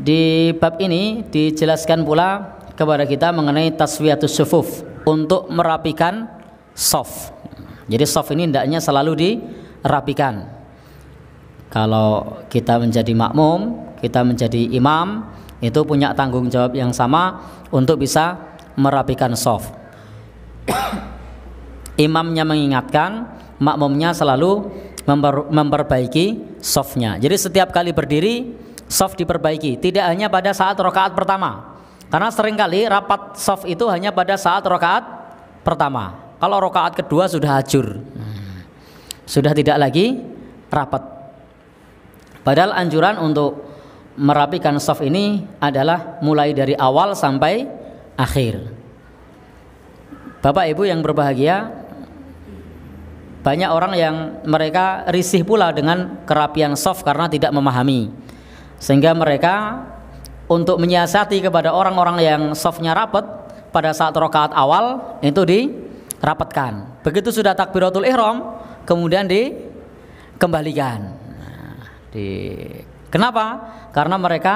Di bab ini dijelaskan pula kepada kita mengenai taswiyatus sufuf untuk merapikan soft. Jadi soft ini hendaknya selalu dirapikan. Kalau kita menjadi makmum, kita menjadi imam, itu punya tanggung jawab yang sama untuk bisa merapikan soft. Imamnya mengingatkan, makmumnya selalu memper memperbaiki softnya. Jadi setiap kali berdiri soft diperbaiki tidak hanya pada saat rokaat pertama karena seringkali rapat soft itu hanya pada saat rokaat pertama kalau rokaat kedua sudah hajur sudah tidak lagi rapat padahal anjuran untuk merapikan soft ini adalah mulai dari awal sampai akhir Bapak Ibu yang berbahagia banyak orang yang mereka risih pula dengan kerapian soft karena tidak memahami sehingga mereka untuk menyiasati kepada orang-orang yang softnya rapat pada saat rokaat awal itu dirapatkan begitu sudah takbiratul ihram kemudian dikembalikan nah, di kenapa karena mereka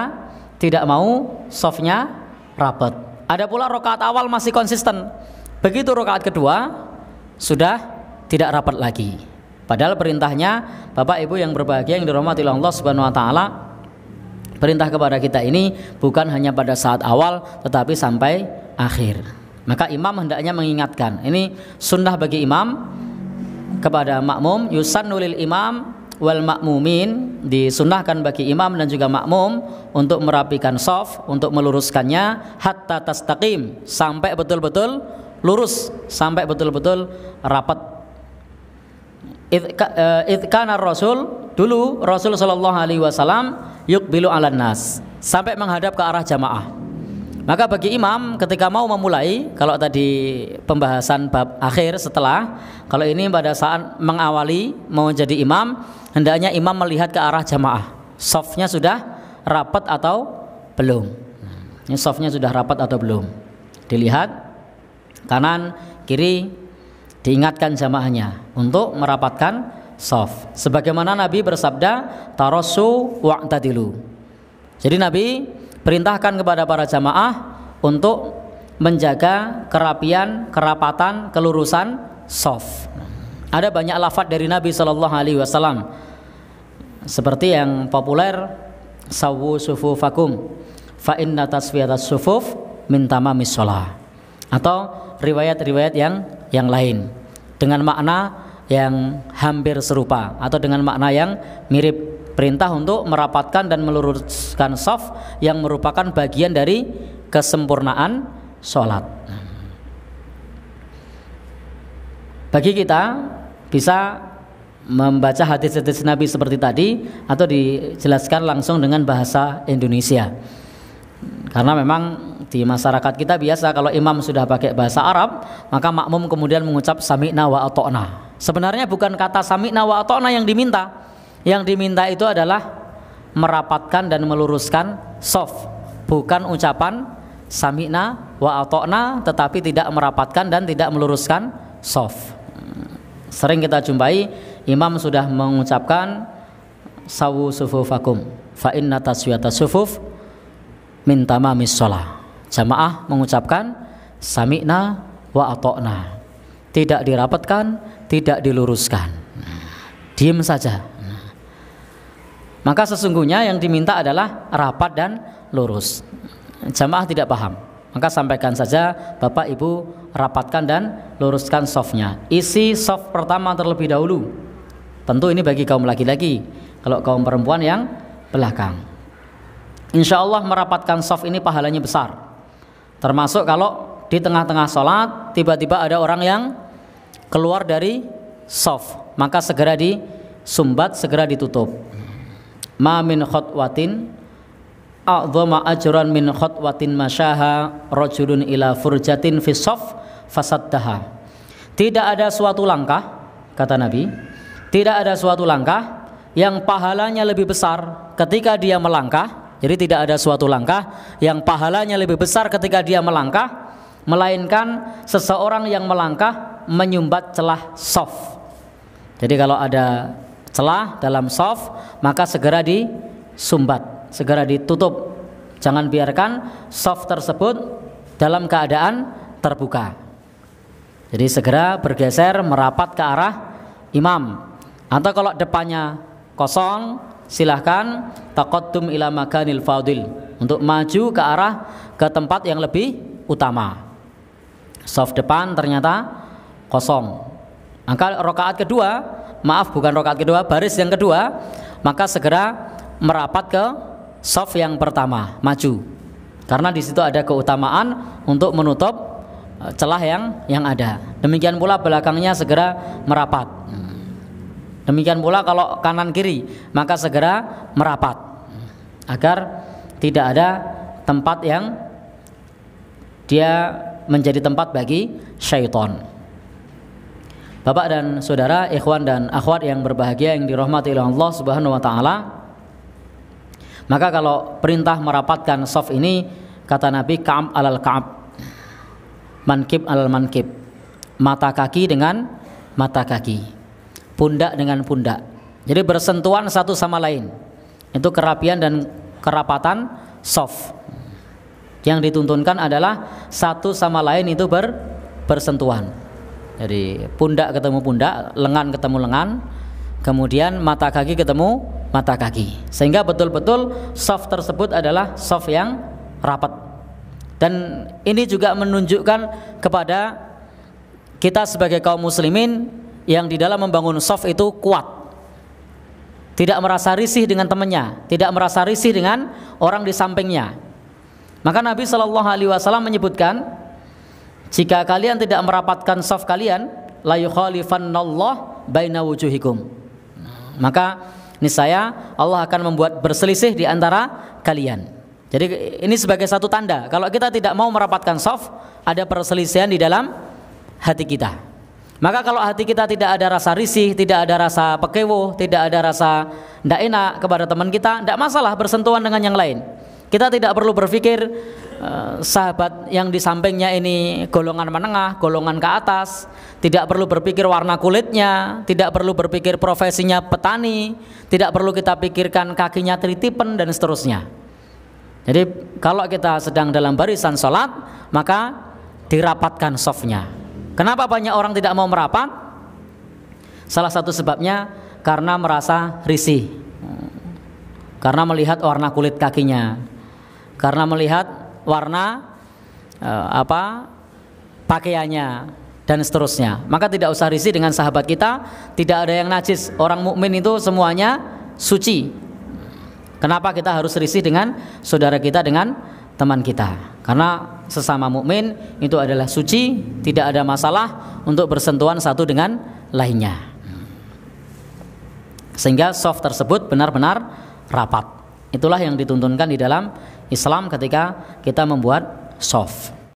tidak mau softnya rapat ada pula rokaat awal masih konsisten begitu rokaat kedua sudah tidak rapat lagi padahal perintahnya Bapak Ibu yang berbahagia yang dirahmati Allah Subhanahu wa taala Perintah kepada kita ini bukan hanya pada saat awal tetapi sampai akhir. Maka imam hendaknya mengingatkan. Ini sunnah bagi imam kepada makmum yusannulil imam wal makmumin disunnahkan bagi imam dan juga makmum untuk merapikan soft untuk meluruskannya hatta tastaqim sampai betul-betul lurus sampai betul-betul rapat Idkana eh, Rasul dulu Rasul Shallallahu Alaihi Wasallam yukbilu bilu nas sampai menghadap ke arah jamaah. Maka bagi imam ketika mau memulai, kalau tadi pembahasan bab akhir setelah, kalau ini pada saat mengawali mau jadi imam, hendaknya imam melihat ke arah jamaah. Softnya sudah rapat atau belum? Ini softnya sudah rapat atau belum? Dilihat kanan, kiri, diingatkan jamaahnya untuk merapatkan saf. Sebagaimana Nabi bersabda, tarosu wa'tadilu." Jadi Nabi perintahkan kepada para jamaah untuk menjaga kerapian, kerapatan, kelurusan soft. Ada banyak lafadz dari Nabi Shallallahu Alaihi Wasallam seperti yang populer sawu sufufakum fa inna tasfiyatas sufuf min tamamis sholat. atau riwayat-riwayat yang yang lain dengan makna yang hampir serupa atau dengan makna yang mirip perintah untuk merapatkan dan meluruskan saf yang merupakan bagian dari kesempurnaan sholat bagi kita bisa membaca hadis-hadis Nabi seperti tadi atau dijelaskan langsung dengan bahasa Indonesia karena memang di masyarakat kita biasa kalau imam sudah pakai bahasa Arab maka makmum kemudian mengucap sami'na wa atokna Sebenarnya bukan kata sami'na wa atona yang diminta. Yang diminta itu adalah merapatkan dan meluruskan soft, bukan ucapan sami'na wa atona tetapi tidak merapatkan dan tidak meluruskan soft. Sering kita jumpai imam sudah mengucapkan sawu sufufakum fa inna taswiyata sufuf minta tamamis sholat, Jamaah mengucapkan sami'na wa atona. Tidak dirapatkan, tidak diluruskan. diem saja. Maka sesungguhnya yang diminta adalah rapat dan lurus. Jamaah tidak paham. Maka sampaikan saja Bapak Ibu rapatkan dan luruskan softnya. Isi soft pertama terlebih dahulu. Tentu ini bagi kaum laki-laki. Kalau kaum perempuan yang belakang. Insya Allah merapatkan soft ini pahalanya besar. Termasuk kalau di tengah-tengah sholat tiba-tiba ada orang yang keluar dari soft maka segera disumbat segera ditutup ma min khotwatin a'dhama ajran min khotwatin masyaha rajulun ila furjatin fi sof fasaddaha tidak ada suatu langkah kata Nabi tidak ada suatu langkah yang pahalanya lebih besar ketika dia melangkah jadi tidak ada suatu langkah yang pahalanya lebih besar ketika dia melangkah melainkan seseorang yang melangkah menyumbat celah soft. Jadi kalau ada celah dalam soft, maka segera disumbat, segera ditutup. Jangan biarkan soft tersebut dalam keadaan terbuka. Jadi segera bergeser merapat ke arah imam. Atau kalau depannya kosong, silahkan takotum ilamaga nilfaudil untuk maju ke arah ke tempat yang lebih utama. Soft depan ternyata kosong maka rokaat kedua maaf bukan rokaat kedua baris yang kedua maka segera merapat ke soft yang pertama maju karena di situ ada keutamaan untuk menutup e, celah yang yang ada demikian pula belakangnya segera merapat demikian pula kalau kanan kiri maka segera merapat agar tidak ada tempat yang dia menjadi tempat bagi syaitan. Bapak dan saudara, ikhwan dan akhwat yang berbahagia yang dirahmati oleh Allah Subhanahu wa taala. Maka kalau perintah merapatkan saf ini kata Nabi ka'ab alal ka'ab. Mankib alal mankib. Mata kaki dengan mata kaki. Pundak dengan pundak. Jadi bersentuhan satu sama lain. Itu kerapian dan kerapatan soft. Yang dituntunkan adalah satu sama lain itu ber, bersentuhan. Jadi pundak ketemu pundak, lengan ketemu lengan, kemudian mata kaki ketemu mata kaki. Sehingga betul-betul soft tersebut adalah soft yang rapat. Dan ini juga menunjukkan kepada kita sebagai kaum muslimin yang di dalam membangun soft itu kuat. Tidak merasa risih dengan temannya, tidak merasa risih dengan orang di sampingnya. Maka Nabi Shallallahu alaihi wasallam menyebutkan jika kalian tidak merapatkan saf kalian, la yukhalifannallah baina wujuhikum. Maka ini saya Allah akan membuat berselisih di antara kalian. Jadi ini sebagai satu tanda kalau kita tidak mau merapatkan saf, ada perselisihan di dalam hati kita. Maka kalau hati kita tidak ada rasa risih, tidak ada rasa pekewo, tidak ada rasa tidak enak kepada teman kita, tidak masalah bersentuhan dengan yang lain. Kita tidak perlu berpikir eh, sahabat yang di sampingnya ini golongan menengah, golongan ke atas, tidak perlu berpikir warna kulitnya, tidak perlu berpikir profesinya petani, tidak perlu kita pikirkan kakinya tritipen dan seterusnya. Jadi kalau kita sedang dalam barisan sholat maka dirapatkan softnya. Kenapa banyak orang tidak mau merapat? Salah satu sebabnya karena merasa risih, karena melihat warna kulit kakinya, karena melihat warna eh, apa pakaiannya dan seterusnya. Maka tidak usah risih dengan sahabat kita, tidak ada yang najis. Orang mukmin itu semuanya suci. Kenapa kita harus risih dengan saudara kita dengan teman kita? Karena sesama mukmin itu adalah suci, tidak ada masalah untuk bersentuhan satu dengan lainnya. Sehingga soft tersebut benar-benar rapat. Itulah yang dituntunkan di dalam Islam ketika kita membuat soft.